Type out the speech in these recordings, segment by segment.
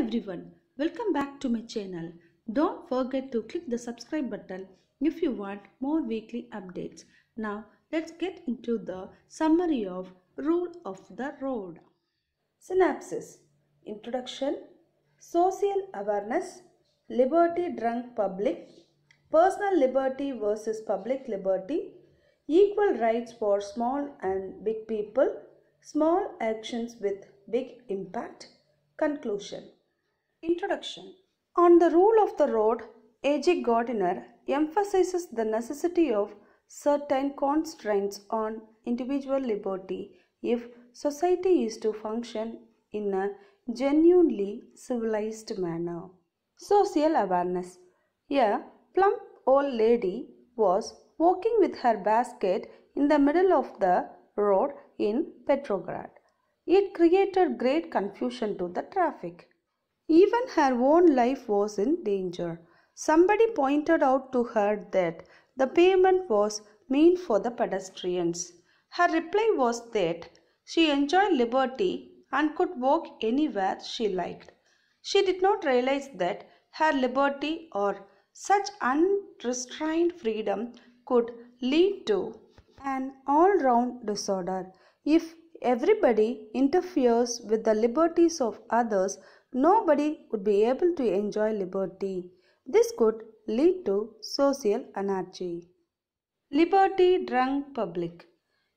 everyone, welcome back to my channel. Don't forget to click the subscribe button if you want more weekly updates. Now let's get into the summary of Rule of the Road. Synopsis Introduction Social Awareness Liberty Drunk Public Personal Liberty versus Public Liberty Equal Rights for Small and Big People Small Actions with Big Impact Conclusion Introduction On the rule of the road, A.G. Gardiner emphasizes the necessity of certain constraints on individual liberty if society is to function in a genuinely civilized manner. Social awareness. A plump old lady was walking with her basket in the middle of the road in Petrograd. It created great confusion to the traffic. Even her own life was in danger. Somebody pointed out to her that the pavement was mean for the pedestrians. Her reply was that she enjoyed liberty and could walk anywhere she liked. She did not realize that her liberty or such unrestrained freedom could lead to an all round disorder. If everybody interferes with the liberties of others, nobody would be able to enjoy liberty. This could lead to social anarchy. Liberty drunk public.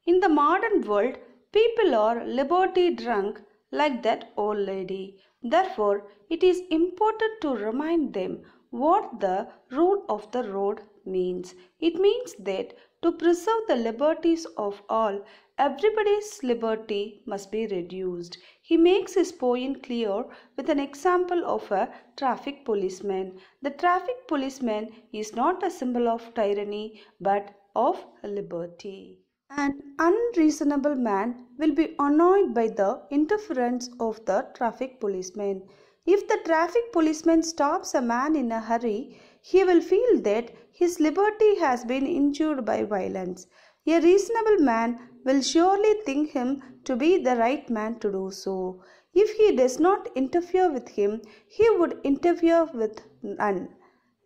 In the modern world, people are liberty drunk like that old lady. Therefore, it is important to remind them what the rule of the road means. It means that to preserve the liberties of all, everybody's liberty must be reduced. He makes his point clear with an example of a traffic policeman. The traffic policeman is not a symbol of tyranny but of liberty. An unreasonable man will be annoyed by the interference of the traffic policeman. If the traffic policeman stops a man in a hurry, he will feel that his liberty has been injured by violence. A reasonable man will surely think him to be the right man to do so. If he does not interfere with him, he would interfere with none,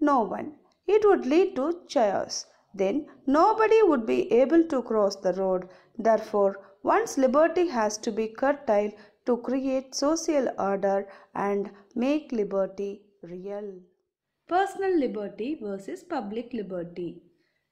no one. It would lead to chaos. Then nobody would be able to cross the road. Therefore, one's liberty has to be curtailed to create social order and make liberty real. Personal liberty versus public liberty.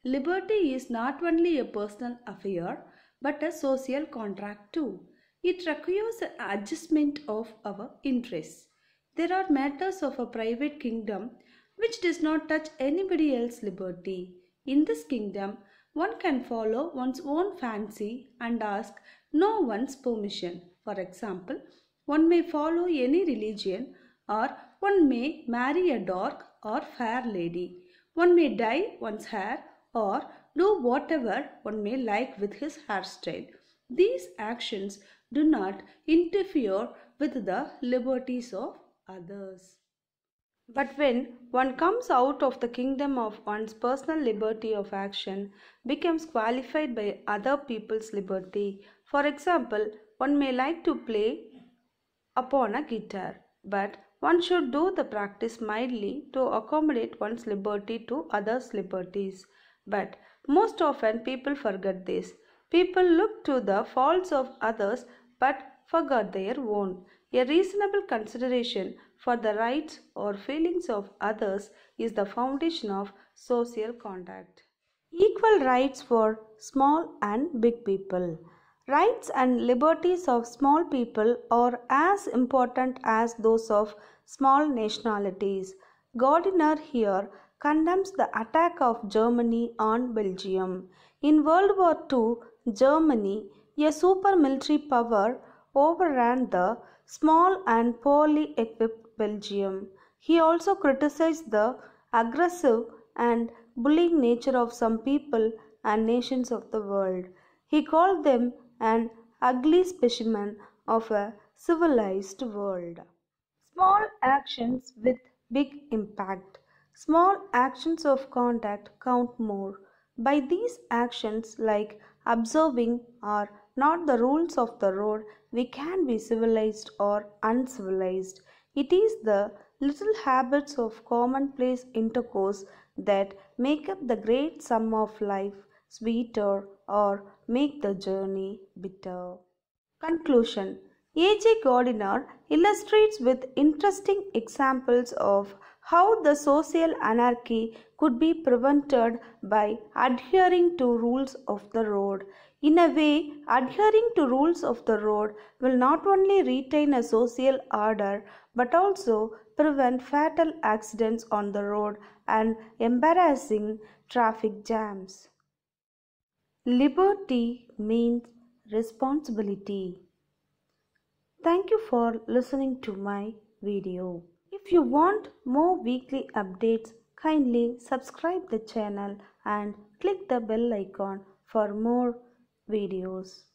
Liberty is not only a personal affair but a social contract too. It requires an adjustment of our interests. There are matters of a private kingdom which does not touch anybody else's liberty. In this kingdom, one can follow one's own fancy and ask no one's permission. For example, one may follow any religion or one may marry a dark or fair lady. One may dye one's hair or do whatever one may like with his hairstyle. These actions do not interfere with the liberties of others. But when one comes out of the kingdom of one's personal liberty of action, becomes qualified by other people's liberty. For example, one may like to play upon a guitar, but one should do the practice mildly to accommodate one's liberty to others' liberties. But most often people forget this. People look to the faults of others but forget their own. A reasonable consideration for the rights or feelings of others is the foundation of social contact. Equal rights for small and big people. Rights and liberties of small people are as important as those of small nationalities. Gardiner here condemns the attack of Germany on Belgium. In World War II, Germany, a super military power, overran the small and poorly equipped Belgium. He also criticized the aggressive and bullying nature of some people and nations of the world. He called them an ugly specimen of a civilized world. Small actions with big impact. Small actions of contact count more. By these actions, like observing or not the rules of the road, we can be civilized or uncivilized. It is the little habits of commonplace intercourse that make up the great sum of life sweeter or make the journey bitter. Conclusion A.J. Gardiner illustrates with interesting examples of how the social anarchy could be prevented by adhering to rules of the road. In a way, adhering to rules of the road will not only retain a social order but also prevent fatal accidents on the road and embarrassing traffic jams. Liberty means responsibility. Thank you for listening to my video. If you want more weekly updates, kindly subscribe the channel and click the bell icon for more videos.